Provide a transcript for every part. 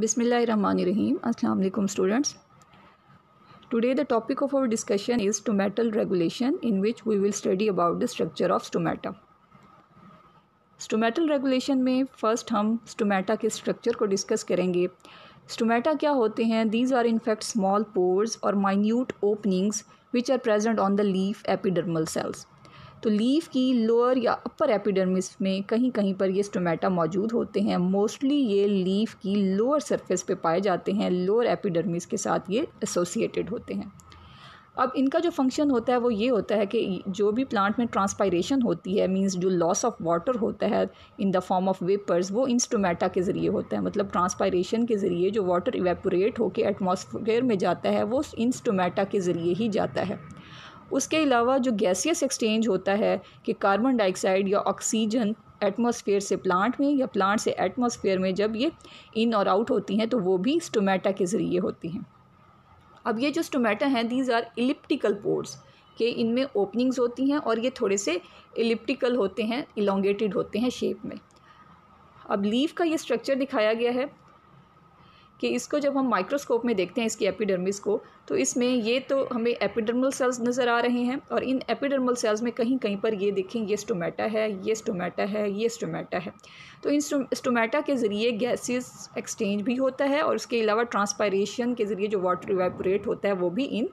बिसमीम अलकुम students today the topic of our discussion is stomatal regulation in which we will study about the structure of stomata stomatal regulation में first हम stomata के structure को discuss करेंगे stomata क्या होते हैं these are in fact small pores और minute openings which are present on the leaf epidermal cells तो लीफ की लोअर या अपर एपिडर्मिस में कहीं कहीं पर ये स्टोमेटा मौजूद होते हैं मोस्टली ये लीफ की लोअर सरफेस पे पाए जाते हैं लोअर एपिडर्मिस के साथ ये एसोसिएटेड होते हैं अब इनका जो फंक्शन होता है वो ये होता है कि जो भी प्लांट में ट्रांसपायरेशन होती है मींस जो लॉस ऑफ वाटर होता है in the form of vapours वो इंस्टोमेटा के ज़रिए होता है मतलब ट्रांसपायरेशन के ज़रिए जो वाटर इवेपोरेट होकर एटमॉस्फेयर में जाता है वो इंस्टोमेटा के ज़रिए ही जाता है उसके अलावा जो गैसियस एक्सचेंज होता है कि कार्बन डाइऑक्साइड या ऑक्सीजन एटमॉस्फेयर से प्लांट में या प्लांट से एटमॉस्फेयर में जब ये इन और आउट होती हैं तो वो भी स्टोमेटा के ज़रिए होती हैं अब ये जो स्टोमेटा हैं दीज आर इलिप्टिकल पोर्स कि इनमें ओपनिंग्स होती हैं और ये थोड़े से इलिप्टिकल होते हैं इलोंगेटेड होते हैं शेप में अब लीफ का ये स्ट्रक्चर दिखाया गया है कि इसको जब हम माइक्रोस्कोप में देखते हैं इसकी एपिडर्मिस को तो इसमें ये तो हमें एपिडर्मल सेल्स नज़र आ रहे हैं और इन एपिडर्मल सेल्स में कहीं कहीं पर ये देखें ये स्टोमेटा है ये स्टोमेटा है ये स्टोमेटा है तो इन स्टोमेटा के ज़रिए गैसेस एक्सचेंज भी होता है और उसके अलावा ट्रांसपायरेशन के ज़रिए जो वाटर इवेपोरेट होता है वो भी इन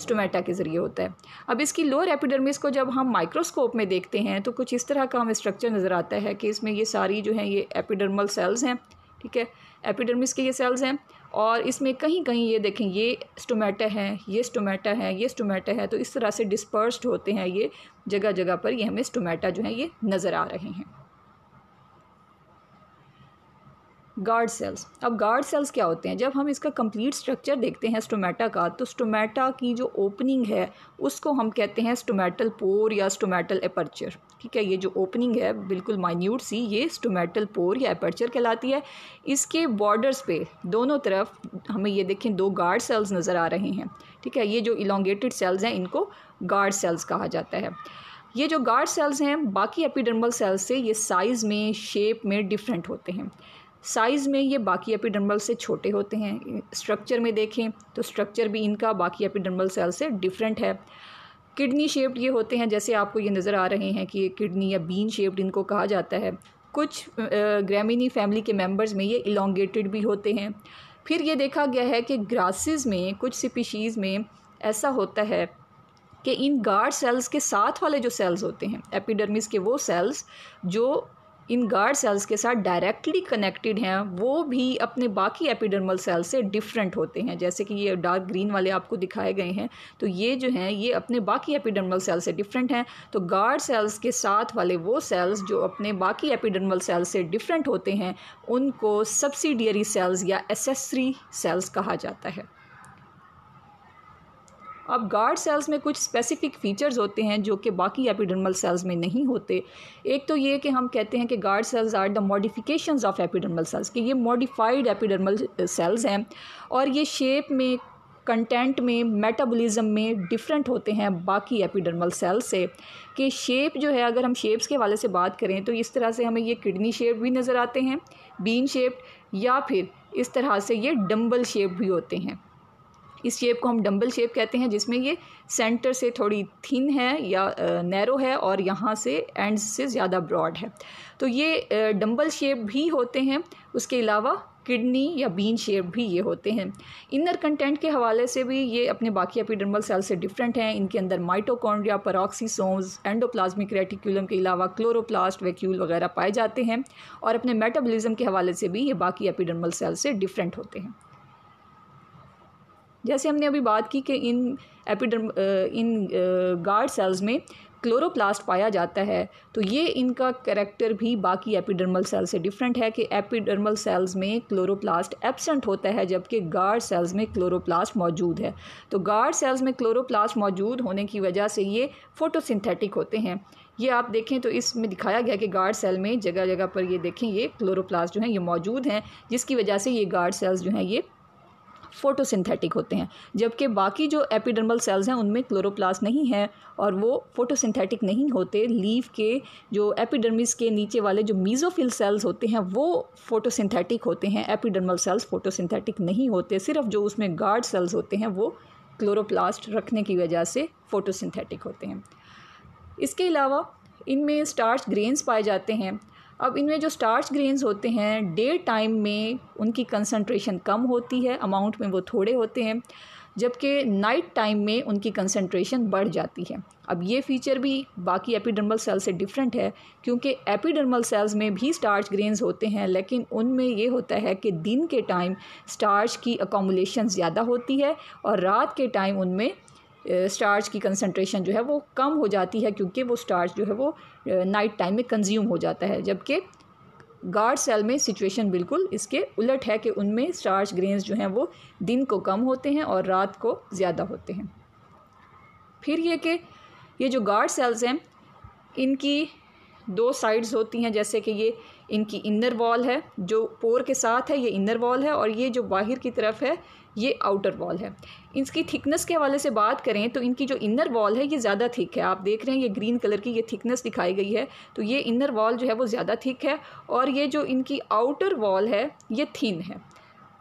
स्टोमेटा के ज़रिए होता है अब इसकी लोअर एपिडर्मिस को जब हम माइक्रोस्कोप में देखते हैं तो कुछ इस तरह का हमें स्ट्रक्चर नज़र आता है कि इसमें ये सारी जो है ये एपिडर्मल सेल्स हैं ठीक है एपिडर्मिस के ये सेल्स हैं और इसमें कहीं कहीं ये देखें ये स्टोमेटा है ये स्टोमेटा है ये स्टोमेटा है तो इस तरह से डिस्पर्स्ड होते हैं ये जगह जगह पर ये हमें स्टोमेटा जो है ये नज़र आ रहे हैं गार्ड सेल्स अब गार्ड सेल्स क्या होते हैं जब हम इसका कंप्लीट स्ट्रक्चर देखते हैं स्टोमेटा का तो स्टोमेटा की जो ओपनिंग है उसको हम कहते हैं स्टोमेटल पोर या स्टोमेटल एपर्चर ठीक है ये जो ओपनिंग है बिल्कुल माइन्यूट सी ये स्टोमेटल पोर या एपर्चर कहलाती है इसके बॉर्डर्स पे दोनों तरफ हमें ये देखें दो गार्ड सेल्स नज़र आ रहे हैं ठीक है ये जो इलांगेटेड सेल्स हैं इनको गार्ड सेल्स कहा जाता है ये जो गार्ड सेल्स हैं बाकी एपिडर्मल सेल्स से ये साइज़ में शेप में डिफरेंट होते हैं साइज़ में ये बाकी एपिडर्मल से छोटे होते हैं स्ट्रक्चर में देखें तो स्ट्रक्चर भी इनका बाकी एपिडर्मल सेल से डिफरेंट है किडनी शेप्ड ये होते हैं जैसे आपको ये नज़र आ रहे हैं कि ये किडनी या बीन शेप्ड इनको कहा जाता है कुछ ग्रामीणी फैमिली के मेंबर्स में ये इलोंगेटेड भी होते हैं फिर ये देखा गया है कि ग्रासेस में कुछ स्पीशीज़ में ऐसा होता है कि इन गार्ड सेल्स के साथ वाले जो सेल्स होते हैं एपिडर्मिस के वो सेल्स जो इन गार्ड सेल्स के साथ डायरेक्टली कनेक्टेड हैं वो भी अपने बाकी एपिडर्मल सेल से डिफरेंट होते हैं जैसे कि ये डार्क ग्रीन वाले आपको दिखाए गए हैं तो ये जो हैं ये अपने बाकी एपिडर्मल सेल से डिफरेंट हैं तो गार्ड सेल्स के साथ वाले वो सेल्स जो अपने बाकी एपिडर्मल सेल से डिफरेंट होते हैं उनको सब्सिडियरी सेल्स या एसेसरी सेल्स कहा जाता है अब गार्ड सेल्स में कुछ स्पेसिफिक फीचर्स होते हैं जो कि बाकी एपिडर्मल सेल्स में नहीं होते एक तो ये कि हम कहते हैं कि guard cells are the modifications of epidermal cells कि ये मॉडिफाइड एपिडर्मल सेल्स हैं और ये शेप में कंटेंट में मेटाबॉलिज्म में डिफरेंट होते हैं बाकी एपिडर्मल सेल से कि शेप जो है अगर हम शेप्स के हवाले से बात करें तो इस तरह से हमें ये किडनी शेप भी नज़र आते हैं बीन शेप या फिर इस तरह से ये डम्बल शेप भी होते हैं इस शेप को हम डम्बल शेप कहते हैं जिसमें ये सेंटर से थोड़ी थिन है या नैरो है और यहाँ से एंड से ज़्यादा ब्रॉड है तो ये डम्बल शेप भी होते हैं उसके अलावा किडनी या बीन शेप भी ये होते हैं इनर कंटेंट के हवाले से भी ये अपने बाकी एपिडर्मल सेल से डिफरेंट हैं इनके अंदर माइटोकॉन्ड्रिया परॉक्सीसोम्स एंडोप्लाज्मिक रेटिकुलम के अलावा क्लोरोप्लास्ट वैक्यूल वगैरह पाए जाते हैं और अपने मेटाबॉलिज्म के हवाले से भी ये बाकी एपिडर्मल सेल से डिफरेंट होते हैं जैसे हमने अभी बात की कि इन एपिडर्म इन गार्ड सेल्स में क्लोरोप्लास्ट पाया जाता है तो ये इनका करेक्टर भी बाकी एपिडर्मल सेल से डिफरेंट है कि एपिडर्मल सेल्स में क्लोरोप्लास्ट एबसेंट होता है जबकि गार्ड सेल्स में क्लोरोप्लास्ट मौजूद है तो गार्ड सेल्स में क्लोरोप्लास्ट मौजूद होने की वजह से ये फोटोसिंथेटिक होते हैं ये आप देखें तो इसमें दिखाया गया कि गार्ड सेल में जगह जगह पर ये देखें ये क्लोरोप्लास्ट जो हैं ये मौजूद हैं जिसकी वजह से ये गार्ड सेल्स जो हैं ये फोटोसिंथेटिक होते हैं जबकि बाकी जो एपिडर्मल सेल्स हैं उनमें क्लोरोप्लास्ट नहीं है और वो फोटोसिंथेटिक नहीं होते लीव के जो एपिडर्मिस के नीचे वाले जो मीजोफिल सेल्स होते हैं वो फोटोसिंथेटिक होते हैं एपिडर्मल सेल्स फोटोसिंथेटिक नहीं होते सिर्फ जो उसमें गार्ड सेल्स होते हैं वो क्लोरोप्लास्ट रखने की वजह से फोटोसिंथेटिक होते हैं इसके अलावा इनमें स्टार्च ग्रेन्स पाए जाते हैं अब इनमें जो स्टार्च ग्रेन्स होते हैं डे टाइम में उनकी कंसनट्रेशन कम होती है अमाउंट में वो थोड़े होते हैं जबकि नाइट टाइम में उनकी कंसनट्रेशन बढ़ जाती है अब ये फीचर भी बाकी एपिडर्मल सेल से डिफरेंट है क्योंकि एपिडर्मल सेल्स में भी स्टार्च ग्रेन्स होते हैं लेकिन उनमें ये होता है कि दिन के टाइम स्टार्च की अकोमोलेशन ज़्यादा होती है और रात के टाइम उनमें स्टार्च की कंसनट्रेशन जो है वो कम हो जाती है क्योंकि वो स्टार्च जो है वो नाइट टाइम में कंज्यूम हो जाता है जबकि गार्ड सेल में सिचुएशन बिल्कुल इसके उलट है कि उनमें स्टार्च ग्रेन्स जो हैं वो दिन को कम होते हैं और रात को ज़्यादा होते हैं फिर ये कि ये जो गार्ड सेल्स हैं इनकी दो साइड्स होती हैं जैसे कि ये इनकी इनर वॉल है जो पोर के साथ है ये इनर वॉल है और ये जो बाहर की तरफ है ये आउटर वॉल है इसकी थिकनेस के हवाले से बात करें तो इनकी जो इनर वॉल है ये ज़्यादा थिक है आप देख रहे हैं ये ग्रीन कलर की ये थिकनेस दिखाई गई है तो ये इनर वॉल जो है वो ज़्यादा थिक है और ये जो इनकी आउटर वॉल है ये थीन है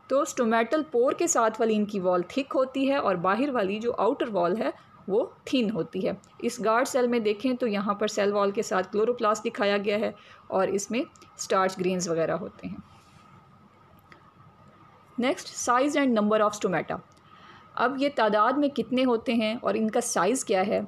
तो स्टोमेटल पोर के साथ वाली इनकी वॉल थिक होती है और बाहर वाली जो आउटर वॉल है वो थीन होती है इस गार्ड सेल में देखें तो यहाँ पर सेल वॉल के साथ क्लोरोप्लास दिखाया गया है और इसमें स्टार्च ग्रेन्स वगैरह होते हैं next size and number of stomata अब ये तादाद में कितने होते हैं और इनका साइज़ क्या है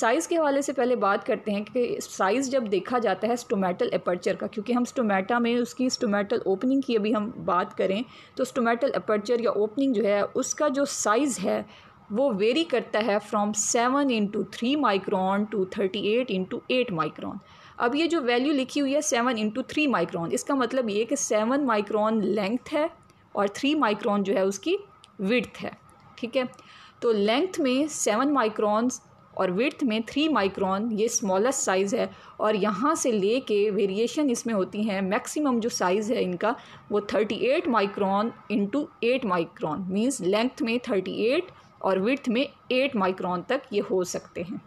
साइज़ के हवाले से पहले बात करते हैं कि साइज़ जब देखा जाता है स्टोमेटल अपर्चर का क्योंकि हम स्टोमेटा में उसकी स्टोमेटल ओपनिंग की अभी हम बात करें तो स्टोमेटल अपर्चर या ओपनिंग जो है उसका जो साइज़ है वो वेरी करता है from seven into three micron to thirty eight into eight micron अब ये जो वैल्यू लिखी हुई है सेवन इंटू थ्री माइक्रॉन इसका मतलब ये कि सेवन माइक्रॉन लेंथ है और थ्री माइक्रॉन जो है उसकी विड्थ है ठीक है तो लेंथ में सेवन माइक्रॉन्स और विड्थ में थ्री माइक्रॉन ये स्मॉलेस्ट साइज़ है और यहाँ से ले के वेरिएशन इसमें होती हैं मैक्सिमम जो साइज़ है इनका वो thirty eight micron into eight micron means length में थर्टी एट और विर्थ में एट माइक्रॉन तक ये हो सकते हैं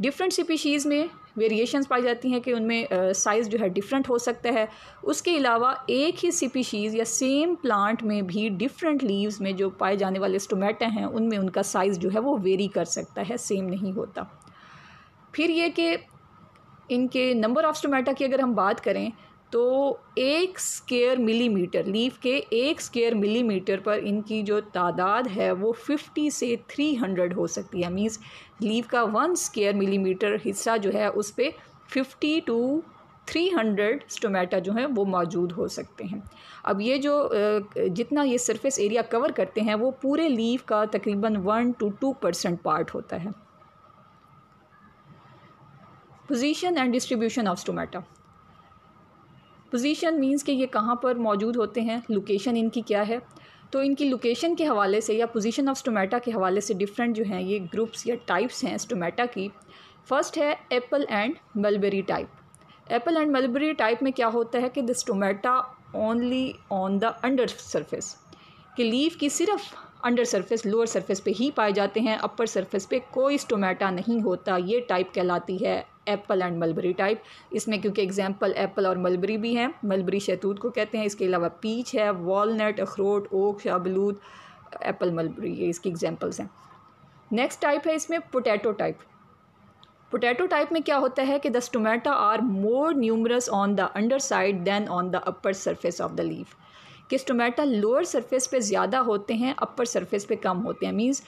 डिफरेंट स्पीशीज़ में वेरिएशंस पाई जाती हैं कि उनमें साइज़ जो है डिफरेंट हो सकता है उसके अलावा एक ही स्पीशीज़ या सेम प्लांट में भी डिफरेंट लीव्स में जो पाए जाने वाले स्टोमेटा हैं उनमें उनका साइज़ जो है वो वेरी कर सकता है सेम नहीं होता फिर ये कि इनके नंबर ऑफ स्टोमेटा की अगर हम बात करें तो एक स्केयर मिलीमीटर लीफ के एक स्केयर मिलीमीटर पर इनकी जो तादाद है वो 50 से 300 हो सकती है मीन्स लीफ का वन स्केयर मिलीमीटर हिस्सा जो है उस पर fifty to three hundred stomata जो हैं वो मौजूद हो सकते हैं अब ये जो जितना ये सरफेस एरिया कवर करते हैं वो पूरे लीफ का तकरीबन one to two percent part होता है position and distribution of stomata position means कि ये कहाँ पर मौजूद होते हैं लोकेशन इनकी क्या है तो इनकी लोकेशन के हवाले से या पोजीशन ऑफ स्टोमेटा के हवाले से डिफरेंट जो हैं ये ग्रुप्स या टाइप्स हैं स्टोमेटा की फर्स्ट है apple and mulberry type apple and mulberry type में क्या होता है कि the stomata only on the under surface कि लीव की सिर्फ अंडर सरफेस लोअर सरफेस पे ही पाए जाते हैं अपर सरफेस पे कोई स्टोमेटा नहीं होता ये टाइप कहलाती है एप्पल एंड मलबरी टाइप इसमें क्योंकि एग्जाम्पल एप्पल और मलबरी भी हैं मलबरी शैतूत को कहते हैं इसके अलावा पीच है वॉलट अखरोट ओक शाबलूद एप्पल मलबरी ये इसकी एग्जाम्पल्स हैं नेक्स्ट टाइप है इसमें पोटैटो टाइप पोटैटो टाइप में क्या होता है कि the stomata are more numerous on the under side than on the upper surface of the leaf कि स्टोमेटा लोअर सरफेस पे ज़्यादा होते हैं अपर सरफेस पे कम होते हैं मींस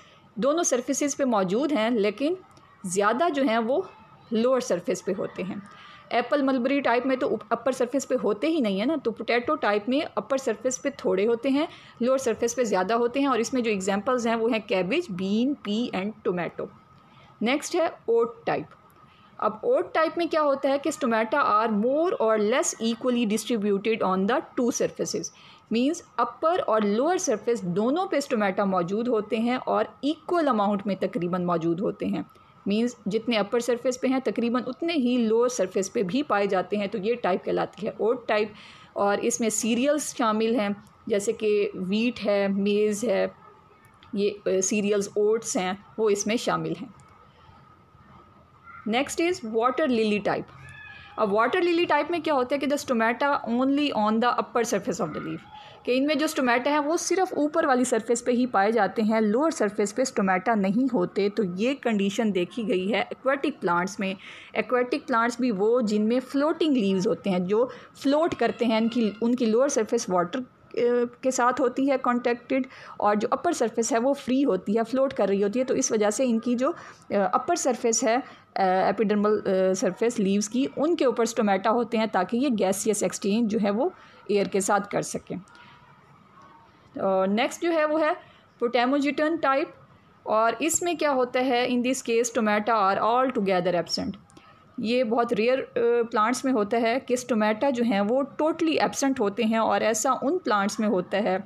दोनों सर्फिस पे मौजूद हैं लेकिन ज़्यादा जो हैं वो लोअर सरफेस पे होते हैं एप्पल मलबरी टाइप में तो अपर सरफेस पे होते ही नहीं है ना तो पोटैटो टाइप में अपर सरफेस पे थोड़े होते हैं लोअर सरफेस पे ज़्यादा होते हैं और इसमें जो एग्जांपल्स हैं वो हैं cabbage bean pea and tomato next है ओट टाइप अब ओट टाइप में क्या होता है कि टोमेटा आर मोर और less equally distributed on the two surfaces means upper और लोअर सर्फेस दोनों पे टोमेटा मौजूद होते हैं और इक्वल अमाउंट में तकरीबन मौजूद होते हैं मीन्स जितने अपर सरफेस पे हैं तकरीबन उतने ही लोअर सरफेस पे भी पाए जाते हैं तो ये टाइप कहलाती है ओट टाइप और इसमें सीरियल्स शामिल हैं जैसे कि वीट है मेज़ है ये सीरियल्स ओट्स हैं वो इसमें शामिल हैं next is water lily type अब वाटर लिली टाइप में क्या होता है कि the stomata only on the upper surface of the leaf कि इनमें जो स्टोमेटा है वो सिर्फ ऊपर वाली सरफेस पे ही पाए जाते हैं लोअर सरफेस पे स्टोमेटा नहीं होते तो ये कंडीशन देखी गई है एक्वेटिक प्लांट्स में एक्वेटिक प्लांट्स भी वो जिनमें फ्लोटिंग लीव्स होते हैं जो फ्लोट करते हैं इनकी उनकी लोअर सरफेस वाटर के साथ होती है कॉन्टेक्टेड और जो अपर सरफेस है वो फ्री होती है फ्लोट कर रही होती है तो इस वजह से इनकी जो अपर सरफेस है एपिडर्मल सरफेस लीव्स की उनके ऊपर स्टोमेटा होते हैं ताकि ये गैसियस एक्सचेंज जो है वो एयर के साथ कर सकें नेक्स्ट तो जो है वो है पोटेमोजिटन टाइप और इसमें क्या होता है in this case stomata are all together absent ये बहुत रेयर प्लांट्स में होता है कि स्टोमेटा जो हैं वो टोटली एबसेंट होते हैं और ऐसा उन प्लांट्स में होता है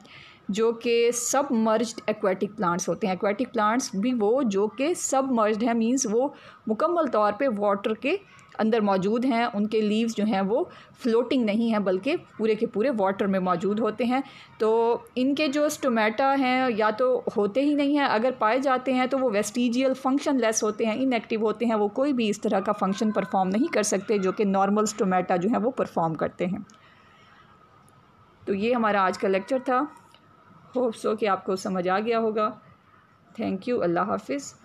जो कि सब मर्ज एक्वेटिक प्लांट्स होते हैं एक्वेटिक प्लांट्स भी वो जो कि सब मर्ज है मीन्स वो मुकम्मल तौर पे वाटर के अंदर मौजूद हैं उनके लीव्स जो हैं वो फ्लोटिंग नहीं हैं बल्कि पूरे के पूरे वाटर में मौजूद होते हैं तो इनके जो स्टोमेटा हैं या तो होते ही नहीं हैं अगर पाए जाते हैं तो वो वेस्टिजियल फंक्शन लेस होते हैं इनएक्टिव होते हैं वो कोई भी इस तरह का फंक्शन परफॉर्म नहीं कर सकते जो कि नॉर्मल स्टोमेटा जो हैं वो परफॉर्म करते हैं तो ये हमारा आज का लेक्चर था होप सो कि आपको समझ आ गया होगा थैंक यू अल्लाह हाफिज़